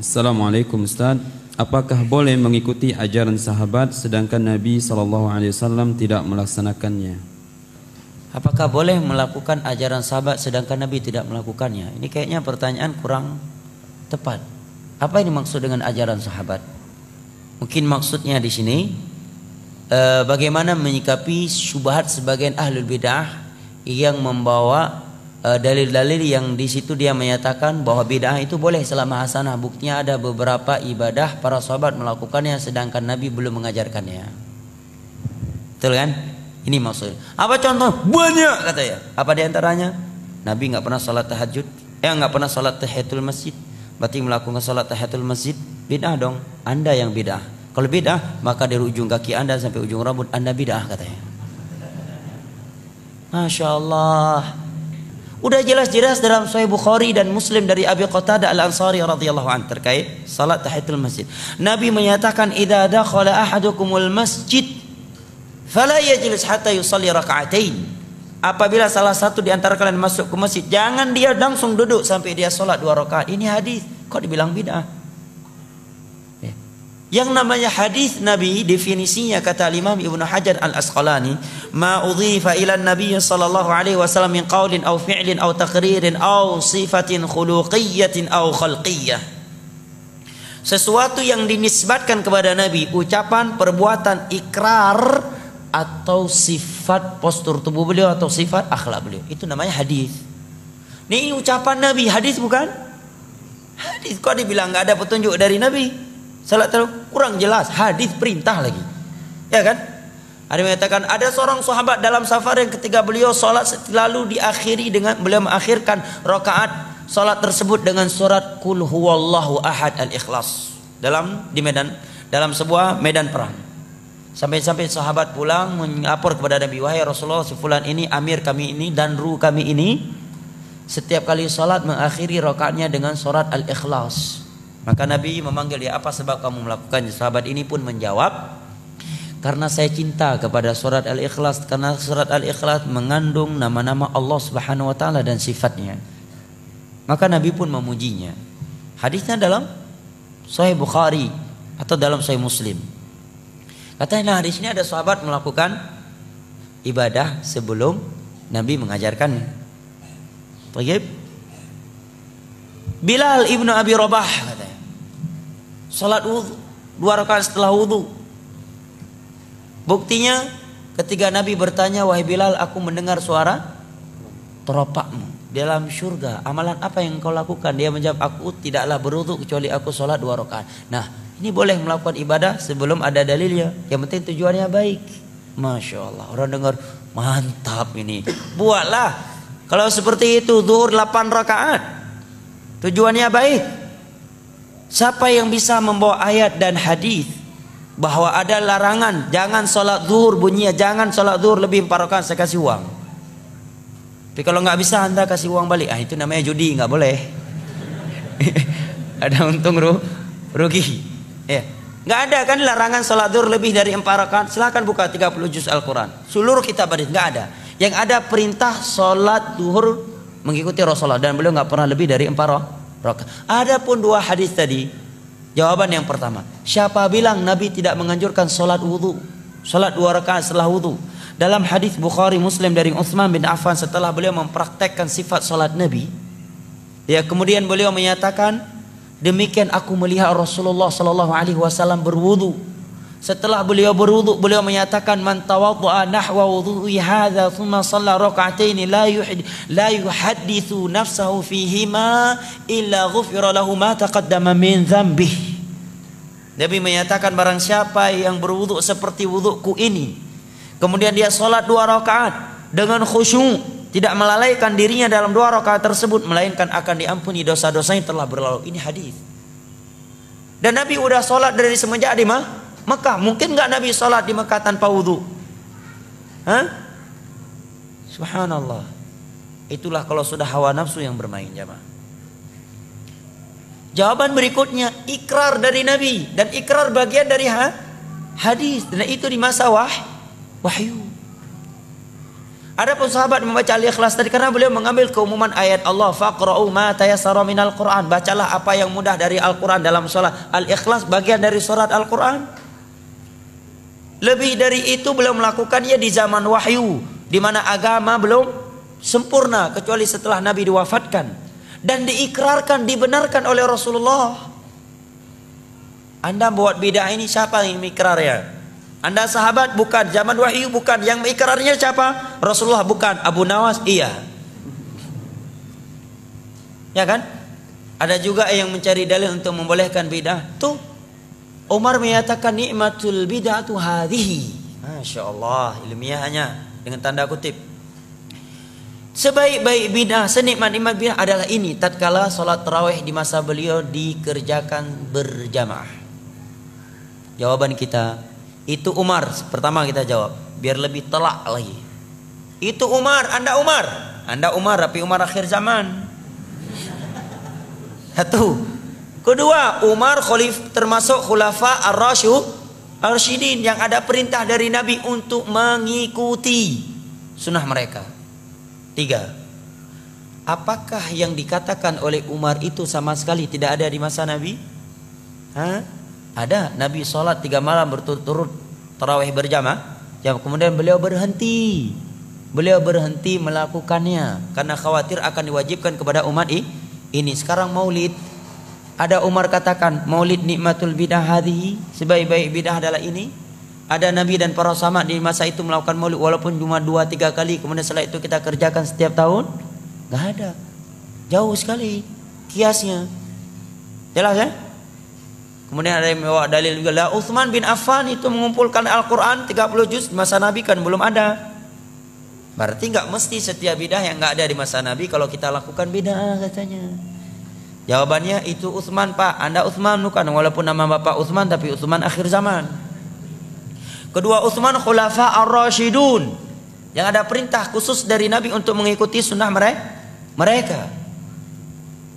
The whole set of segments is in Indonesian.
Assalamualaikum Ustaz. Apakah boleh mengikuti ajaran sahabat sedangkan Nabi saw tidak melaksanakannya? Apakah boleh melakukan ajaran sahabat sedangkan Nabi tidak melakukannya? Ini kayaknya pertanyaan kurang tepat. Apa yang dimaksud dengan ajaran sahabat? Mungkin maksudnya di sini eh, bagaimana menyikapi syubhat sebagian ahlul bidah yang membawa Eh, dalil-dalil yang di situ dia menyatakan bahwa bid'ah itu boleh selama hasanah. Buktinya ada beberapa ibadah para sahabat melakukannya sedangkan Nabi belum mengajarkannya. Betul kan? Ini maksudnya. Apa contoh? Banyak kata ya. Apa di antaranya? Nabi nggak pernah sholat tahajud, eh nggak pernah sholat tahiyatul masjid. Berarti melakukan sholat tahiyatul masjid bid'ah dong. Anda yang bid'ah. Kalau bid'ah, maka dari ujung kaki Anda sampai ujung rambut Anda bid'ah katanya. Masya Allah Udah jelas-jelas dalam Sahih Bukhari dan Muslim dari Abi Qatadah Al-Ansari radhiyallahu an terkait salat tahiyatul masjid. Nabi menyatakan idza dakhala ahadukumul masjid fala yajlis hatta yusalli raka'atain. Apabila salah satu di antara kalian masuk ke masjid, jangan dia langsung duduk sampai dia salat dua rakaat. Ini hadis. Kok dibilang bid'ah? Yang namanya hadis Nabi definisinya kata Imam Ibnu Hajar Al Asqalani, "Ma udhifa ila Nabi sallallahu alaihi wasallam min qaulin aw fi'lin aw taqririn aw sifatin khuluqiyyatin aw khalqiyyah." Sesuatu yang dinisbatkan kepada Nabi, ucapan, perbuatan, ikrar atau sifat postur tubuh beliau atau sifat akhlak beliau. Itu namanya hadis. Ini ucapan Nabi, hadis bukan? Hadis kok dibilang nggak ada petunjuk dari Nabi? Salat terlalu kurang jelas. Hadis perintah lagi. Ya kan? Ada mengatakan ada seorang sahabat dalam safar yang ketika beliau salat selalu diakhiri dengan beliau mengakhirkan rakaat salat tersebut dengan surat kul huwallahu ahad al-ikhlas dalam di medan dalam sebuah medan perang. Sampai-sampai sahabat pulang melapor kepada Nabi wahai Rasulullah si fulan ini amir kami ini dan ru kami ini setiap kali salat mengakhiri rakaatnya dengan surat al-ikhlas. Maka Nabi memanggil dia, ya, apa sebab kamu melakukan? Sahabat ini pun menjawab, karena saya cinta kepada surat Al-Ikhlas karena surat Al-Ikhlas mengandung nama-nama Allah Subhanahu wa taala dan sifatnya. Maka Nabi pun memujinya. Hadisnya dalam Sahih Bukhari atau dalam Sahih Muslim. Katanya hadis ini ada sahabat melakukan ibadah sebelum Nabi mengajarkannya. Pergi. Bilal ibnu Abi Rabah Salat wudhu. Dua rakaat setelah wudhu. Buktinya ketika Nabi bertanya, Wahai Bilal, aku mendengar suara teropakmu. Dalam surga, amalan apa yang kau lakukan? Dia menjawab, aku tidaklah berwudhu kecuali aku sholat dua rakaat. Nah, ini boleh melakukan ibadah sebelum ada dalilnya. Yang penting tujuannya baik. Masya Allah, orang dengar, mantap ini. Buatlah. Kalau seperti itu, zuhur 8 rakaat. Tujuannya baik. Siapa yang bisa membawa ayat dan hadis bahwa ada larangan jangan sholat zuhur bunyinya jangan sholat zuhur lebih empat rakaat saya kasih uang. Tapi kalau nggak bisa anda kasih uang balik, ah itu namanya judi nggak boleh. ada untung ru rugi. Ya. Nggak ada kan larangan sholat zuhur lebih dari empat rakaat. Silahkan buka 30 juz Al-Quran. Seluruh kita hadis nggak ada. Yang ada perintah sholat zuhur mengikuti Rasulullah dan beliau nggak pernah lebih dari empat rakaat rakaat. Adapun dua hadis tadi, jawaban yang pertama, siapa bilang Nabi tidak menganjurkan solat wudu? solat dua rakaat setelah wudu. Dalam hadis Bukhari Muslim dari Utsman bin Affan setelah beliau mempraktekkan sifat solat Nabi, ya kemudian beliau menyatakan, demikian aku melihat Rasulullah sallallahu alaihi wasallam berwudu setelah beliau berwudu, beliau menyatakan man tawaddu'a nahwa wudhu'i hadza thumma shalla raka'ataini la yuhid la yuhadditsu nafsahu fihima illa ghufira lahu ma taqaddama min dzambih. Nabi menyatakan barang siapa yang berwudu seperti wuduku ini, kemudian dia salat dua rakaat dengan khusyuk, tidak melalaikan dirinya dalam dua rakaat tersebut melainkan akan diampuni dosa-dosanya telah berlalu. Ini hadis. Dan Nabi udah salat dari semenjak di mah Mekah. Mungkin nggak Nabi sholat di Mekah tanpa wudhu? Hah? Subhanallah. Itulah kalau sudah hawa nafsu yang bermain jamaah. Jawaban berikutnya ikrar dari Nabi dan ikrar bagian dari ha? hadis dan itu di masa wah wahyu. Ada pun sahabat membaca Al-Ikhlas tadi karena beliau mengambil keumuman ayat Allah faqra'u ma tayassara minal Qur'an. Bacalah apa yang mudah dari Al-Qur'an dalam salat. Al-Ikhlas bagian dari surat Al-Qur'an. Lebih dari itu belum melakukannya di zaman wahyu, di mana agama belum sempurna kecuali setelah Nabi diwafatkan dan diikrarkan, dibenarkan oleh Rasulullah. Anda buat bid'ah ini siapa yang mengikrarnya? Anda sahabat bukan, zaman wahyu bukan, yang mengikrarnya siapa? Rasulullah bukan, Abu Nawas iya. Ya kan? Ada juga yang mencari dalil untuk membolehkan bid'ah. Tuh, Umar menyatakan nikmatul bid'atu hadhihi. Masya Allah ilmiahnya dengan tanda kutip. Sebaik-baik bid'ah, senikmat-nikmat bid'ah adalah ini tatkala salat terawih di masa beliau dikerjakan berjamaah. Jawaban kita itu Umar pertama kita jawab biar lebih telak lagi. Itu Umar, Anda Umar. Anda Umar, tapi Umar akhir zaman. Satu. Kedua, Umar khalif termasuk khulafa ar-rasyidin yang ada perintah dari Nabi untuk mengikuti sunnah mereka. Tiga, apakah yang dikatakan oleh Umar itu sama sekali tidak ada di masa Nabi? Hah? Ada, Nabi sholat tiga malam berturut-turut terawih berjamaah, yang kemudian beliau berhenti. Beliau berhenti melakukannya karena khawatir akan diwajibkan kepada umat ini. Sekarang maulid ada Umar katakan, Maulid nikmatul bidah hadhihi, sebaik-baik bidah adalah ini. Ada Nabi dan para sahabat di masa itu melakukan maulid walaupun cuma dua tiga kali. Kemudian setelah itu kita kerjakan setiap tahun. Gak ada. Jauh sekali kiasnya. Jelas ya? Kemudian ada yang bawa dalil juga lah Uthman bin Affan itu mengumpulkan Al-Qur'an 30 juz di masa Nabi kan belum ada. Berarti nggak mesti setiap bidah yang nggak ada di masa Nabi kalau kita lakukan bidah katanya. Jawabannya itu Utsman pak Anda Utsman bukan Walaupun nama bapak Utsman Tapi Utsman akhir zaman Kedua Utsman khulafa ar-rashidun Yang ada perintah khusus dari Nabi Untuk mengikuti sunnah mereka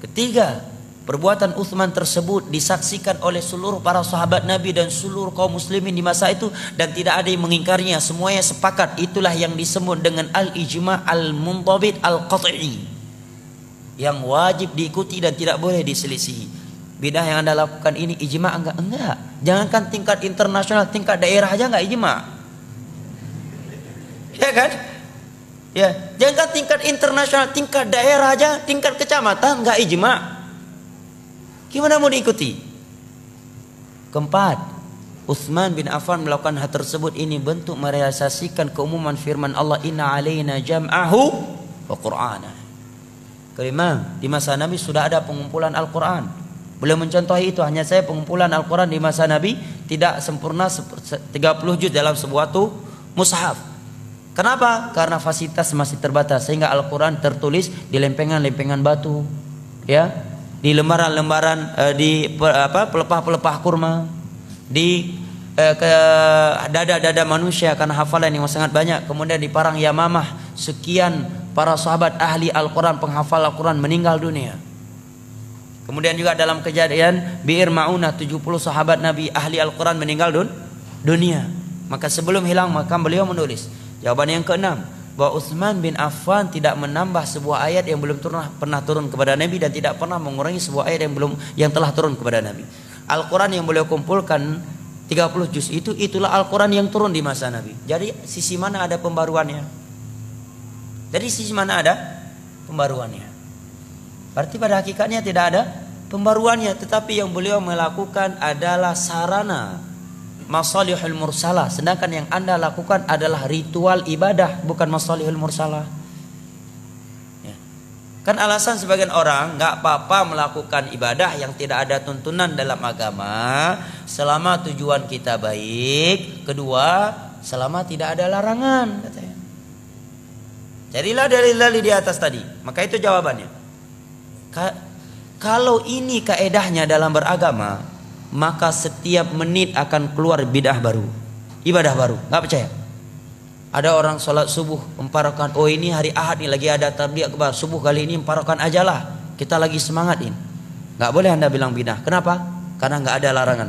Ketiga Perbuatan Uthman tersebut disaksikan oleh seluruh para sahabat Nabi dan seluruh kaum muslimin di masa itu dan tidak ada yang mengingkarnya. Semuanya sepakat. Itulah yang disebut dengan al-ijma al-muntabit al-qat'i yang wajib diikuti dan tidak boleh diselisihi. Bidah yang Anda lakukan ini ijma enggak? Enggak. Jangankan tingkat internasional, tingkat daerah aja enggak ijma. Ya kan? Ya, jangankan tingkat internasional, tingkat daerah aja, tingkat kecamatan enggak ijma. Gimana mau diikuti? Keempat, Utsman bin Affan melakukan hal tersebut ini bentuk merealisasikan keumuman firman Allah inna alaina jam'ahu wa qur'ana kelima di masa Nabi sudah ada pengumpulan Al-Quran Beliau mencontohi itu hanya saya pengumpulan Al-Quran di masa Nabi tidak sempurna 30 juz dalam sebuah tuh mushaf. Kenapa? Karena fasilitas masih terbatas sehingga Al-Quran tertulis di lempengan-lempengan batu, ya, di lembaran-lembaran eh, di apa pelepah-pelepah kurma, di eh, ke dada-dada manusia karena hafalan yang sangat banyak. Kemudian di parang Yamamah sekian para sahabat ahli Al-Quran, penghafal Al-Quran meninggal dunia. Kemudian juga dalam kejadian Bi'ir Ma'unah 70 sahabat Nabi ahli Al-Quran meninggal dun dunia. Maka sebelum hilang maka beliau menulis. Jawaban yang keenam, bahwa Utsman bin Affan tidak menambah sebuah ayat yang belum pernah pernah turun kepada Nabi dan tidak pernah mengurangi sebuah ayat yang belum yang telah turun kepada Nabi. Al-Quran yang beliau kumpulkan 30 juz itu itulah Al-Quran yang turun di masa Nabi. Jadi sisi mana ada pembaruannya? Dari sisi mana ada pembaruannya? Berarti pada hakikatnya tidak ada pembaruannya, tetapi yang beliau melakukan adalah sarana masalihul mursalah, sedangkan yang Anda lakukan adalah ritual ibadah, bukan masalihul mursalah. Ya. Kan alasan sebagian orang nggak apa-apa melakukan ibadah yang tidak ada tuntunan dalam agama selama tujuan kita baik, kedua selama tidak ada larangan katanya. Carilah dalil-dalil di atas tadi. Maka itu jawabannya. Ka kalau ini kaedahnya dalam beragama, maka setiap menit akan keluar bidah baru, ibadah baru. Nggak percaya? Ada orang sholat subuh empat Oh ini hari Ahad nih lagi ada tabligh akbar. Subuh kali ini empat aja ajalah. Kita lagi semangat ini. Nggak boleh anda bilang bidah. Kenapa? Karena nggak ada larangan.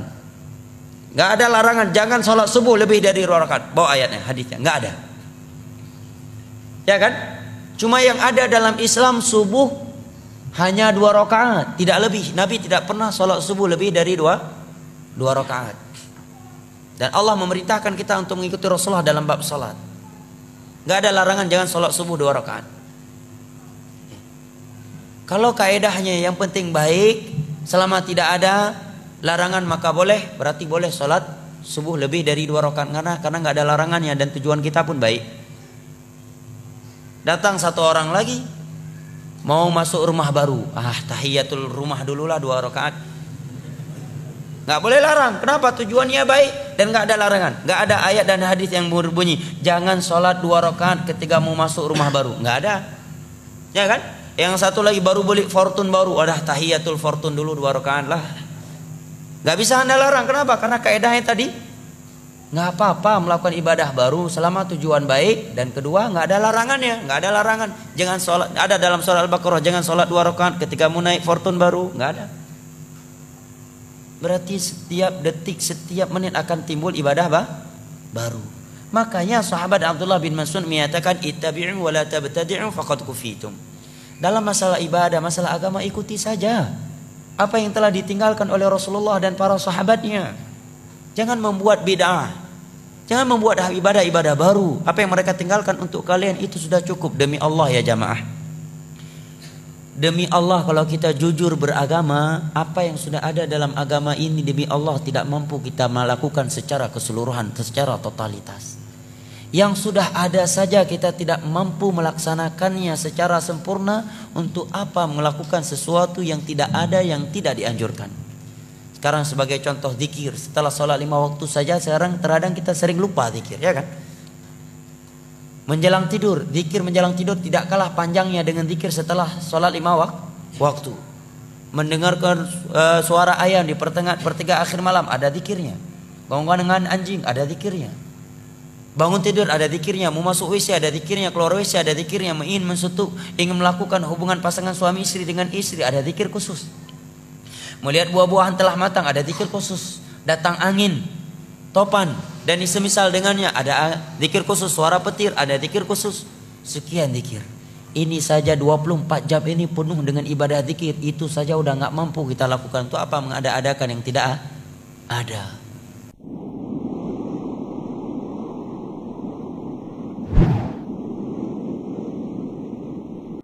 Nggak ada larangan. Jangan sholat subuh lebih dari dua rakaat. Bawa ayatnya, hadisnya. Nggak ada. Ya kan? Cuma yang ada dalam Islam subuh hanya dua rakaat, tidak lebih. Nabi tidak pernah sholat subuh lebih dari dua dua rakaat. Dan Allah memerintahkan kita untuk mengikuti Rasulullah dalam bab sholat. Gak ada larangan jangan sholat subuh dua rakaat. Kalau kaedahnya yang penting baik, selama tidak ada larangan maka boleh, berarti boleh sholat subuh lebih dari dua rakaat karena karena nggak ada larangannya dan tujuan kita pun baik. Datang satu orang lagi mau masuk rumah baru. Ah, tahiyatul rumah dululah dua rakaat. Nggak boleh larang. Kenapa? Tujuannya baik dan nggak ada larangan. Nggak ada ayat dan hadis yang berbunyi jangan sholat dua rakaat ketika mau masuk rumah baru. Nggak ada. Ya kan? Yang satu lagi baru beli fortun baru. Wadah tahiyatul fortun dulu dua rakaat lah. Nggak bisa anda larang. Kenapa? Karena kaedahnya tadi nggak apa-apa melakukan ibadah baru selama tujuan baik dan kedua nggak ada larangannya nggak ada larangan jangan sholat ada dalam sholat al-baqarah jangan sholat dua rakaat ketika mau naik fortun baru nggak ada berarti setiap detik setiap menit akan timbul ibadah bah? baru makanya sahabat Abdullah bin Mas'ud menyatakan ittabi'u wa la tabtadi'u faqad kufitum dalam masalah ibadah masalah agama ikuti saja apa yang telah ditinggalkan oleh Rasulullah dan para sahabatnya Jangan membuat bid'ah. Jangan membuat ibadah-ibadah baru. Apa yang mereka tinggalkan untuk kalian itu sudah cukup demi Allah ya jamaah. Demi Allah kalau kita jujur beragama, apa yang sudah ada dalam agama ini demi Allah tidak mampu kita melakukan secara keseluruhan, secara totalitas. Yang sudah ada saja kita tidak mampu melaksanakannya secara sempurna untuk apa melakukan sesuatu yang tidak ada yang tidak dianjurkan. Sekarang sebagai contoh zikir, setelah sholat lima waktu saja sekarang terkadang kita sering lupa zikir, ya kan? Menjelang tidur, zikir menjelang tidur tidak kalah panjangnya dengan zikir setelah sholat lima waktu. Mendengarkan eh, suara ayam di pertengah pertiga akhir malam ada zikirnya. bangun dengan anjing ada zikirnya. Bangun tidur ada dikirnya, mau masuk WC ada dikirnya, keluar WC ada dikirnya, ingin mensutuk, ingin melakukan hubungan pasangan suami istri dengan istri ada dikir khusus. Melihat buah-buahan telah matang ada zikir khusus. Datang angin, topan dan semisal dengannya ada zikir khusus, suara petir ada zikir khusus. Sekian zikir. Ini saja 24 jam ini penuh dengan ibadah zikir. Itu saja udah nggak mampu kita lakukan. Itu apa mengada-adakan yang tidak ada.